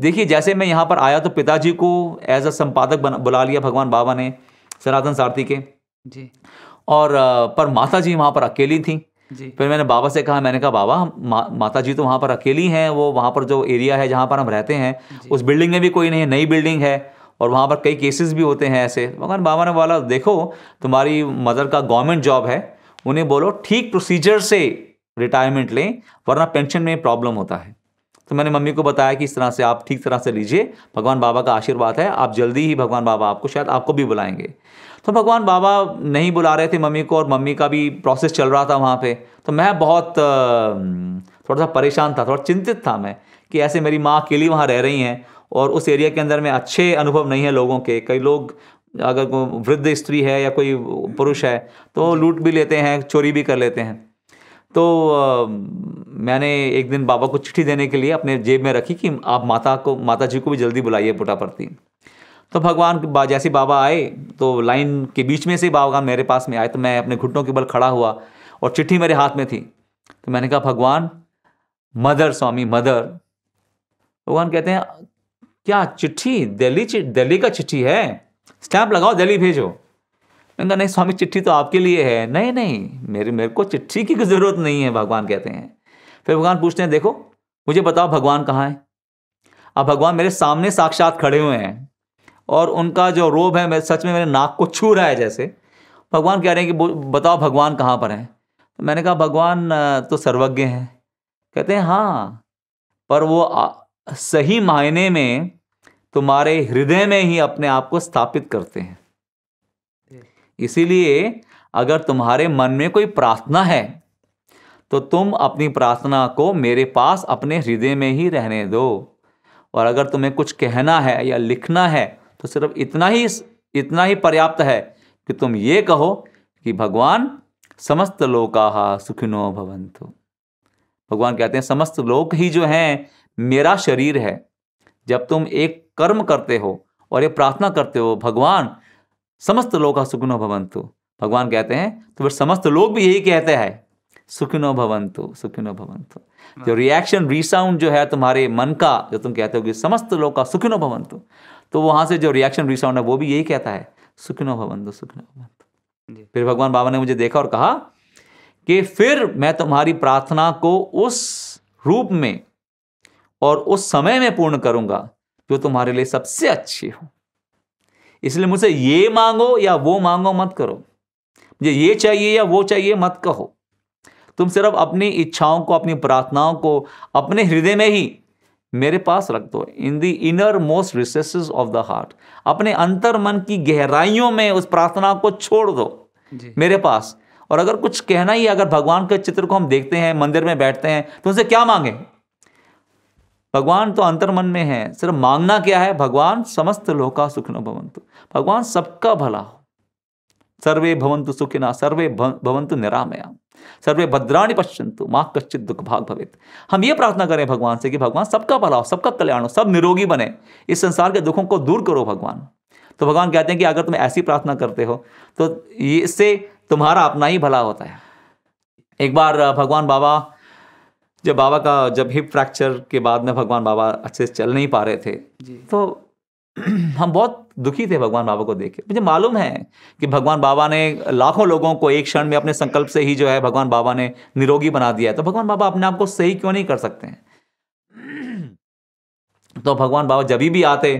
देखिए जैसे मैं यहाँ पर आया तो पिताजी को एज अ संपादक बुला लिया भगवान बाबा ने सनातन सारथी के जी और पर माता जी वहाँ पर अकेली थी जी फिर मैंने बाबा से कहा मैंने कहा बाबा मा, माता जी तो वहाँ पर अकेली हैं वो वहाँ पर जो एरिया है जहाँ पर हम रहते हैं उस बिल्डिंग में भी कोई नहीं है नई बिल्डिंग है और वहाँ पर कई केसेस भी होते हैं ऐसे भगवान बाबा ने बोला देखो तुम्हारी मदर का गवर्नमेंट जॉब है उन्हें बोलो ठीक प्रोसीजर से रिटायरमेंट लें वरना पेंशन में प्रॉब्लम होता है तो मैंने मम्मी को बताया कि इस तरह से आप ठीक तरह से लीजिए भगवान बाबा का आशीर्वाद है आप जल्दी ही भगवान बाबा आपको शायद आपको भी बुलाएंगे तो भगवान बाबा नहीं बुला रहे थे मम्मी को और मम्मी का भी प्रोसेस चल रहा था वहाँ पर तो मैं बहुत थोड़ा सा परेशान था थोड़ा चिंतित था मैं कि ऐसे मेरी माँ अकेली वहाँ रह रही हैं और उस एरिया के अंदर में अच्छे अनुभव नहीं है लोगों के कई लोग अगर वृद्ध स्त्री है या कोई पुरुष है तो लूट भी लेते हैं चोरी भी कर लेते हैं तो आ, मैंने एक दिन बाबा को चिट्ठी देने के लिए अपने जेब में रखी कि आप माता को माता जी को भी जल्दी बुलाइए पड़ती तो भगवान जैसे बाबा आए तो लाइन के बीच में से बाबा मेरे पास में आए तो मैं अपने घुटनों के बल खड़ा हुआ और चिट्ठी मेरे हाथ में थी तो मैंने कहा भगवान मदर स्वामी मदर भगवान कहते हैं क्या चिट्ठी दिल्ली दिल्ली का चिट्ठी है स्टैंप लगाओ दिल्ली भेजो मैंने नहीं स्वामी चिट्ठी तो आपके लिए है नहीं नहीं मेरे मेरे को चिट्ठी की ज़रूरत नहीं है भगवान कहते हैं फिर भगवान पूछते हैं देखो मुझे बताओ भगवान कहाँ है अब भगवान मेरे सामने साक्षात खड़े हुए हैं और उनका जो रोब है मैं सच में मेरे नाक को छू रहा है जैसे भगवान कह रहे हैं कि बताओ भगवान कहाँ पर हैं तो मैंने कहा भगवान तो सर्वज्ञ हैं कहते हैं हाँ पर वो सही मायने में तुम्हारे हृदय में ही अपने आप को स्थापित करते हैं इसीलिए अगर तुम्हारे मन में कोई प्रार्थना है तो तुम अपनी प्रार्थना को मेरे पास अपने हृदय में ही रहने दो और अगर तुम्हें कुछ कहना है या लिखना है तो सिर्फ इतना ही इतना ही पर्याप्त है कि तुम ये कहो कि भगवान समस्त लोका सुखिनो भवंतु भगवान कहते हैं समस्त लोक ही जो हैं मेरा शरीर है जब तुम एक कर्म करते हो और ये प्रार्थना करते हो भगवान समस्त लोग सुखिनो भवंतु भगवान कहते हैं तो फिर समस्त लोग भी यही कहते हैं सुखिनो भवंतु सुखिनो भवंतु हाँ। जो रिएक्शन रिसाउंड जो है तुम्हारे मन का जो तुम कहते हो कि समस्त लोग का सुखिनो भवंतु तो वहां से जो रिएक्शन रिसाउंड है वो भी यही कहता है सुखिनो भवंतु सुखिनो भवंतु फिर भगवान बाबा ने मुझे देखा और कहा कि फिर मैं तुम्हारी प्रार्थना को उस रूप में और उस समय में पूर्ण करूंगा जो तुम्हारे लिए सबसे अच्छी हो इसलिए मुझसे ये मांगो या वो मांगो मत करो मुझे ये चाहिए या वो चाहिए मत कहो तुम सिर्फ अपनी इच्छाओं को अपनी प्रार्थनाओं को अपने हृदय में ही मेरे पास रख दो in the innermost recess of the heart अपने अंतर मन की गहराइयों में उस प्रार्थना को छोड़ दो मेरे पास और अगर कुछ कहना ही अगर भगवान के चित्र को हम देखते हैं मंदिर में बैठते हैं तो उनसे क्या मांगे भगवान तो अंतर्मन में है सिर्फ मांगना क्या है भगवान समस्त लोका न भवंतु भगवान सबका भला हो सर्वे भवंतु सुखिना सर्वे भवंतु निरामया सर्वे भद्राणी पश्यंतु माँ कश्चित दुख भाग भवित हम ये प्रार्थना करें भगवान से कि भगवान सबका भला हो सबका कल्याण हो सब निरोगी बने इस संसार के दुखों को दूर करो भगवान तो भगवान कहते हैं कि अगर तुम ऐसी प्रार्थना करते हो तो इससे तुम्हारा अपना ही भला होता है एक बार भगवान बाबा जब बाबा का जब हिप फ्रैक्चर के बाद में भगवान बाबा अच्छे से चल नहीं पा रहे थे तो हम बहुत दुखी थे भगवान बाबा को देख के मुझे मालूम है कि भगवान बाबा ने लाखों लोगों को एक क्षण में अपने संकल्प से ही जो है भगवान बाबा ने निरोगी बना दिया है तो भगवान बाबा अपने आप को सही क्यों नहीं कर सकते हैं तो भगवान बाबा जब भी आते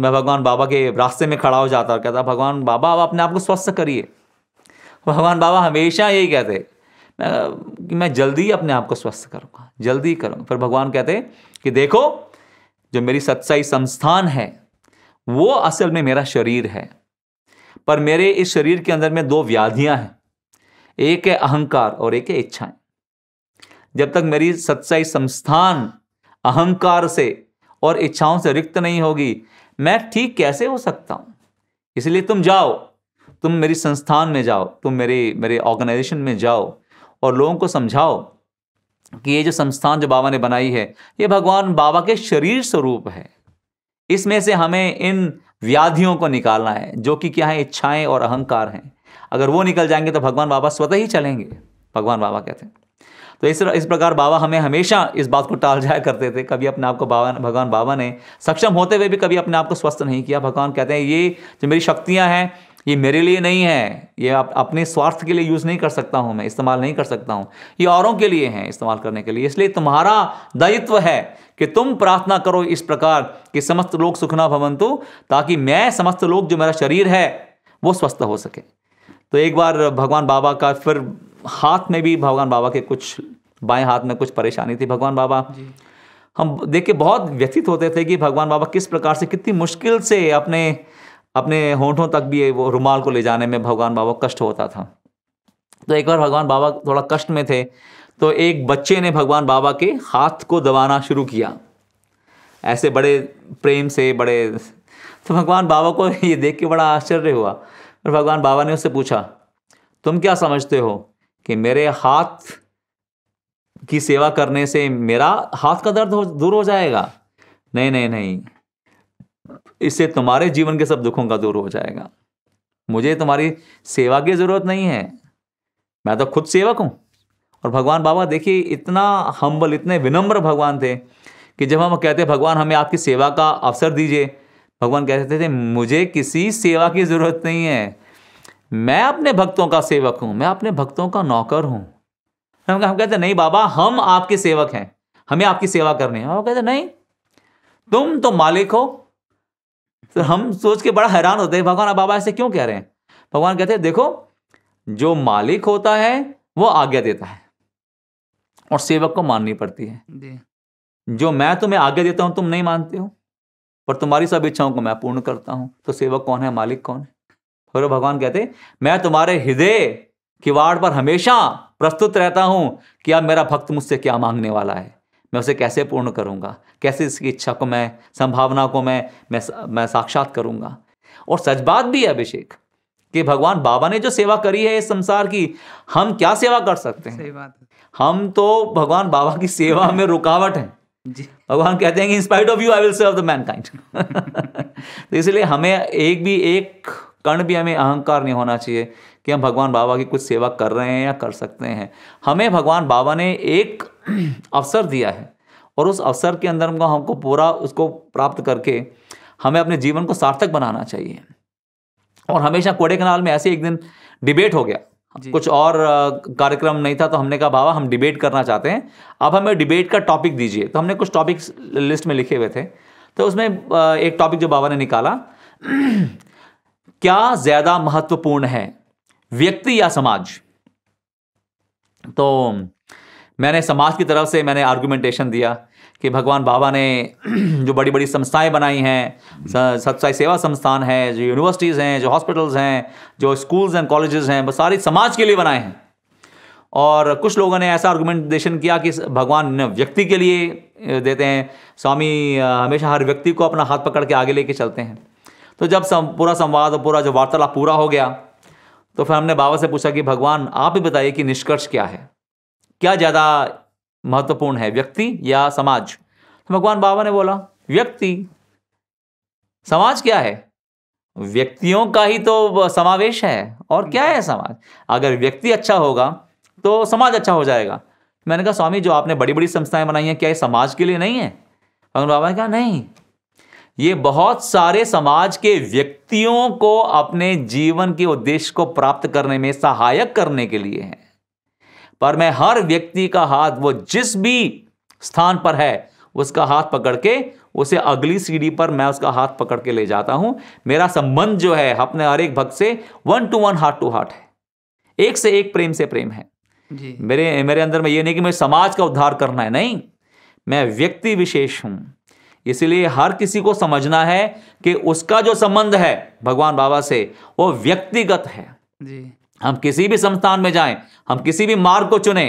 मैं भगवान बाबा के रास्ते में खड़ा हो जाता और कहता भगवान बाबा आप अपने आप को स्वस्थ करिए भगवान बाबा हमेशा यही कहते कि मैं जल्दी अपने आप को स्वस्थ करूँगा जल्दी करूँगा पर भगवान कहते कि देखो जो मेरी सत्साई संस्थान है वो असल में मेरा शरीर है पर मेरे इस शरीर के अंदर में दो व्याधियां हैं एक है अहंकार और एक है इच्छाएं जब तक मेरी सच्चाई संस्थान अहंकार से और इच्छाओं से रिक्त नहीं होगी मैं ठीक कैसे हो सकता हूं इसलिए तुम जाओ तुम मेरी संस्थान में जाओ तुम मेरे मेरे ऑर्गेनाइजेशन में जाओ और लोगों को समझाओ कि ये जो संस्थान जो बाबा ने बनाई है ये भगवान बाबा के शरीर स्वरूप है इसमें से हमें इन व्याधियों को निकालना है जो कि क्या है इच्छाएं और अहंकार हैं अगर वो निकल जाएंगे तो भगवान बाबा स्वतः ही चलेंगे भगवान बाबा कहते हैं तो इस इस प्रकार बाबा हमें हमेशा इस बात को टाल जाया करते थे कभी अपने आप को बाबा भगवान बाबा ने सक्षम होते हुए भी कभी अपने आप को स्वस्थ नहीं किया भगवान कहते हैं ये जो मेरी शक्तियाँ हैं ये मेरे लिए नहीं है ये आप अपने स्वार्थ के लिए यूज़ नहीं कर सकता हूँ मैं इस्तेमाल नहीं कर सकता हूँ ये औरों के लिए है इस्तेमाल करने के लिए इसलिए तुम्हारा दायित्व है कि तुम प्रार्थना करो इस प्रकार कि समस्त लोग सुखना भवंतु ताकि मैं समस्त लोग जो मेरा शरीर है वो स्वस्थ हो सके तो एक बार भगवान बाबा का फिर हाथ में भी भगवान बाबा के कुछ बाएं हाथ में कुछ परेशानी थी भगवान बाबा हम देख के बहुत व्यथित होते थे कि भगवान बाबा किस प्रकार से कितनी मुश्किल से अपने अपने होंठों तक भी वो रुमाल को ले जाने में भगवान बाबा कष्ट होता था तो एक बार भगवान बाबा थोड़ा कष्ट में थे तो एक बच्चे ने भगवान बाबा के हाथ को दबाना शुरू किया ऐसे बड़े प्रेम से बड़े तो भगवान बाबा को ये देख के बड़ा आश्चर्य हुआ और भगवान बाबा ने उससे पूछा तुम क्या समझते हो कि मेरे हाथ की सेवा करने से मेरा हाथ का दर्द हो दूर हो जाएगा नहीं नहीं नहीं इससे तुम्हारे जीवन के सब दुखों का दूर हो जाएगा मुझे तुम्हारी सेवा की ज़रूरत नहीं है मैं तो खुद सेवक हूं और भगवान बाबा देखिए इतना हम्बल इतने विनम्र भगवान थे कि जब हम कहते भगवान हमें आपकी सेवा का अवसर दीजिए भगवान कहते थे मुझे किसी सेवा की ज़रूरत नहीं है मैं अपने भक्तों का सेवक हूँ मैं अपने भक्तों का नौकर हूँ हम हम कहते नहीं बाबा हम आपके सेवक हैं हमें आपकी सेवा करनी है बाबा कहते नहीं तुम तो मालिक हो तो हम सोच के बड़ा हैरान होते हैं भगवान बाबा ऐसे क्यों कह रहे हैं भगवान कहते हैं देखो जो मालिक होता है वो आज्ञा देता है और सेवक को माननी पड़ती है जो मैं तुम्हें आज्ञा देता हूँ तुम नहीं मानते हो पर तुम्हारी सब इच्छाओं को मैं पूर्ण करता हूँ तो सेवक कौन है मालिक कौन है फिर भगवान कहते मैं तुम्हारे हृदय किवाड़ पर हमेशा प्रस्तुत रहता हूँ कि अब मेरा भक्त मुझसे क्या मांगने वाला है मैं उसे कैसे पूर्ण करूँगा कैसे इसकी इच्छा को मैं संभावना को मैं मैं, मैं साक्षात करूँगा और सच बात भी है अभिषेक कि भगवान बाबा ने जो सेवा करी है इस संसार की हम क्या सेवा कर सकते हैं सही बात हम तो भगवान बाबा की सेवा में रुकावट है जी भगवान कहते हैं कि spite of you I will serve the mankind तो इसलिए हमें एक भी एक कर्ण भी हमें अहंकार नहीं होना चाहिए कि हम भगवान बाबा की कुछ सेवा कर रहे हैं या कर सकते हैं हमें भगवान बाबा ने एक अवसर दिया है और उस अवसर के अंदर हमको हमको पूरा उसको प्राप्त करके हमें अपने जीवन को सार्थक बनाना चाहिए और हमेशा कोड़े कनाल में ऐसे एक दिन डिबेट हो गया कुछ और कार्यक्रम नहीं था तो हमने कहा बाबा हम डिबेट करना चाहते हैं अब हमें डिबेट का टॉपिक दीजिए तो हमने कुछ टॉपिक्स लिस्ट में लिखे हुए थे तो उसमें एक टॉपिक जो बाबा ने निकाला क्या ज़्यादा महत्वपूर्ण है व्यक्ति या समाज तो मैंने समाज की तरफ से मैंने आर्गुमेंटेशन दिया कि भगवान बाबा ने जो बड़ी बड़ी संस्थाएं बनाई हैं सत्साई सेवा संस्थान है जो यूनिवर्सिटीज़ हैं जो हॉस्पिटल्स हैं जो स्कूल्स एंड कॉलेजेस हैं वो सारी समाज के लिए बनाए हैं और कुछ लोगों ने ऐसा आर्गुमेंटेशन किया कि भगवान व्यक्ति के लिए देते हैं स्वामी हमेशा हर व्यक्ति को अपना हाथ पकड़ के आगे लेके चलते हैं तो जब सम, पूरा संवाद और पूरा जो वार्तालाप पूरा हो गया तो फिर हमने बाबा से पूछा कि भगवान आप ही बताइए कि निष्कर्ष क्या है क्या ज़्यादा महत्वपूर्ण है व्यक्ति या समाज तो भगवान बाबा ने बोला व्यक्ति समाज क्या है व्यक्तियों का ही तो समावेश है और क्या है समाज अगर व्यक्ति अच्छा होगा तो समाज अच्छा हो जाएगा मैंने कहा स्वामी जो आपने बड़ी बड़ी संस्थाएं बनाई हैं क्या ये समाज के लिए नहीं है भगवान बाबा ने कहा नहीं ये बहुत सारे समाज के व्यक्तियों को अपने जीवन के उद्देश्य को प्राप्त करने में सहायक करने के लिए है पर मैं हर व्यक्ति का हाथ वो जिस भी स्थान पर है उसका हाथ पकड़ के उसे अगली सीढ़ी पर मैं उसका हाथ पकड़ के ले जाता हूं मेरा संबंध जो है अपने हर एक भक्त से one to one heart to heart है एक से एक प्रेम से प्रेम है जी। मेरे मेरे अंदर में ये नहीं कि मैं समाज का उद्धार करना है नहीं मैं व्यक्ति विशेष हूं इसलिए हर किसी को समझना है कि उसका जो संबंध है भगवान बाबा से वो व्यक्तिगत है जी हम किसी भी संस्थान में जाएं हम किसी भी मार्ग को चुने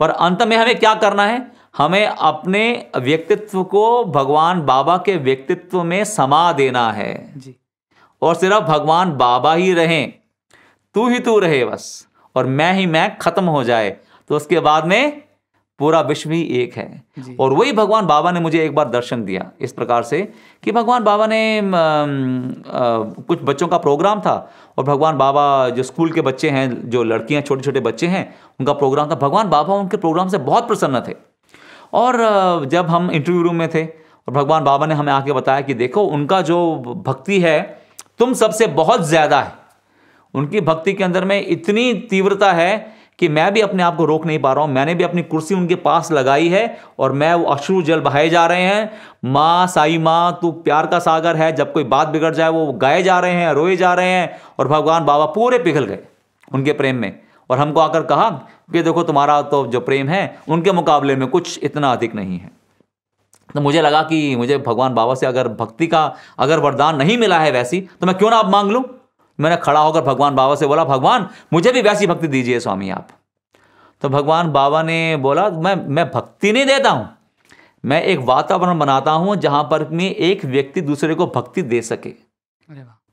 पर अंत में हमें क्या करना है हमें अपने व्यक्तित्व को भगवान बाबा के व्यक्तित्व में समा देना है जी और सिर्फ भगवान बाबा ही रहें तू ही तू रहे बस और मैं ही मैं खत्म हो जाए तो उसके बाद में पूरा विश्व ही एक है और वही भगवान बाबा ने मुझे एक बार दर्शन दिया इस प्रकार से कि भगवान बाबा ने आ, आ, कुछ बच्चों का प्रोग्राम था और भगवान बाबा जो स्कूल के बच्चे हैं जो लड़कियां छोटे छोटे बच्चे हैं उनका प्रोग्राम था भगवान बाबा उनके प्रोग्राम से बहुत प्रसन्न थे और जब हम इंटरव्यू रूम में थे और भगवान बाबा ने हमें आके बताया कि देखो उनका जो भक्ति है तुम सबसे बहुत ज़्यादा है उनकी भक्ति के अंदर में इतनी तीव्रता है कि मैं भी अपने आप को रोक नहीं पा रहा हूँ मैंने भी अपनी कुर्सी उनके पास लगाई है और मैं वो अश्रु जल बहाए जा रहे हैं माँ साई माँ तू प्यार का सागर है जब कोई बात बिगड़ जाए वो गाए जा रहे हैं रोए जा रहे हैं और भगवान बाबा पूरे पिघल गए उनके प्रेम में और हमको आकर कहा कि देखो तुम्हारा तो जो प्रेम है उनके मुकाबले में कुछ इतना अधिक नहीं है तो मुझे लगा कि मुझे भगवान बाबा से अगर भक्ति का अगर वरदान नहीं मिला है वैसी तो मैं क्यों ना आप मांग लूँ मैंने खड़ा होकर भगवान बाबा से बोला भगवान मुझे भी वैसी भक्ति दीजिए स्वामी आप तो भगवान बाबा ने बोला मैं मैं भक्ति नहीं देता हूँ मैं एक वातावरण बनाता हूँ जहाँ पर मैं एक व्यक्ति दूसरे को भक्ति दे सके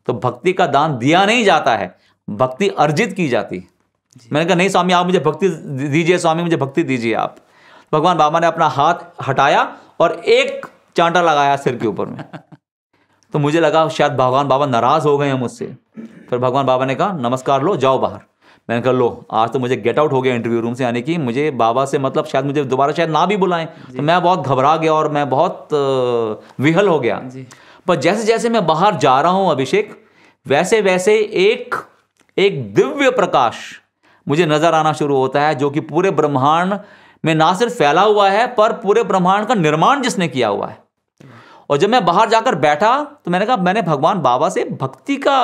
तो भक्ति का दान दिया नहीं जाता है भक्ति अर्जित की जाती है मैंने कहा नहीं स्वामी आप मुझे भक्ति दीजिए स्वामी मुझे भक्ति दीजिए आप भगवान बाबा ने अपना हाथ हटाया और एक चांटा लगाया सिर के ऊपर में तो मुझे लगा शायद भगवान बाबा नाराज़ हो गए हैं मुझसे फिर भगवान बाबा ने कहा नमस्कार लो जाओ बाहर मैंने कहा लो आज तो मुझे गेट आउट हो गया इंटरव्यू रूम से यानी कि मुझे बाबा से मतलब शायद मुझे दोबारा शायद ना भी बुलाएं तो मैं बहुत घबरा गया और मैं बहुत विहल हो गया पर जैसे जैसे मैं बाहर जा रहा हूँ अभिषेक वैसे वैसे एक एक दिव्य प्रकाश मुझे नज़र आना शुरू होता है जो कि पूरे ब्रह्मांड में ना सिर्फ फैला हुआ है पर पूरे ब्रह्मांड का निर्माण जिसने किया हुआ है और जब मैं बाहर जाकर बैठा तो मैंने कहा मैंने भगवान बाबा से भक्ति का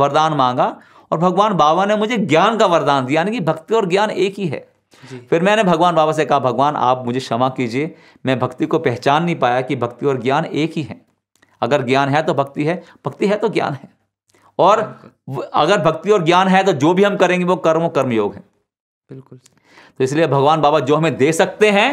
वरदान मांगा और भगवान बाबा ने मुझे ज्ञान का वरदान दिया यानी कि भक्ति और ज्ञान एक ही है फिर मैंने भगवान बाबा से कहा भगवान आप मुझे क्षमा कीजिए मैं भक्ति को पहचान नहीं पाया कि भक्ति और ज्ञान एक ही है अगर ज्ञान है तो भक्ति है भक्ति है तो ज्ञान है और अगर भक्ति और ज्ञान है तो जो भी हम करेंगे वो कर्म कर्मयोग है बिल्कुल तो इसलिए भगवान बाबा जो हमें दे सकते हैं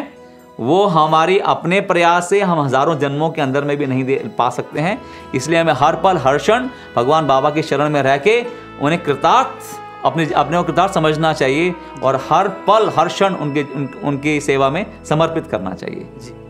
वो हमारी अपने प्रयास से हम हज़ारों जन्मों के अंदर में भी नहीं दे पा सकते हैं इसलिए हमें हर पल हर क्षण भगवान बाबा के शरण में रह के उन्हें कृतार्थ अपने अपने को कृतार्थ समझना चाहिए और हर पल हर क्षण उनके उन, उनकी सेवा में समर्पित करना चाहिए जी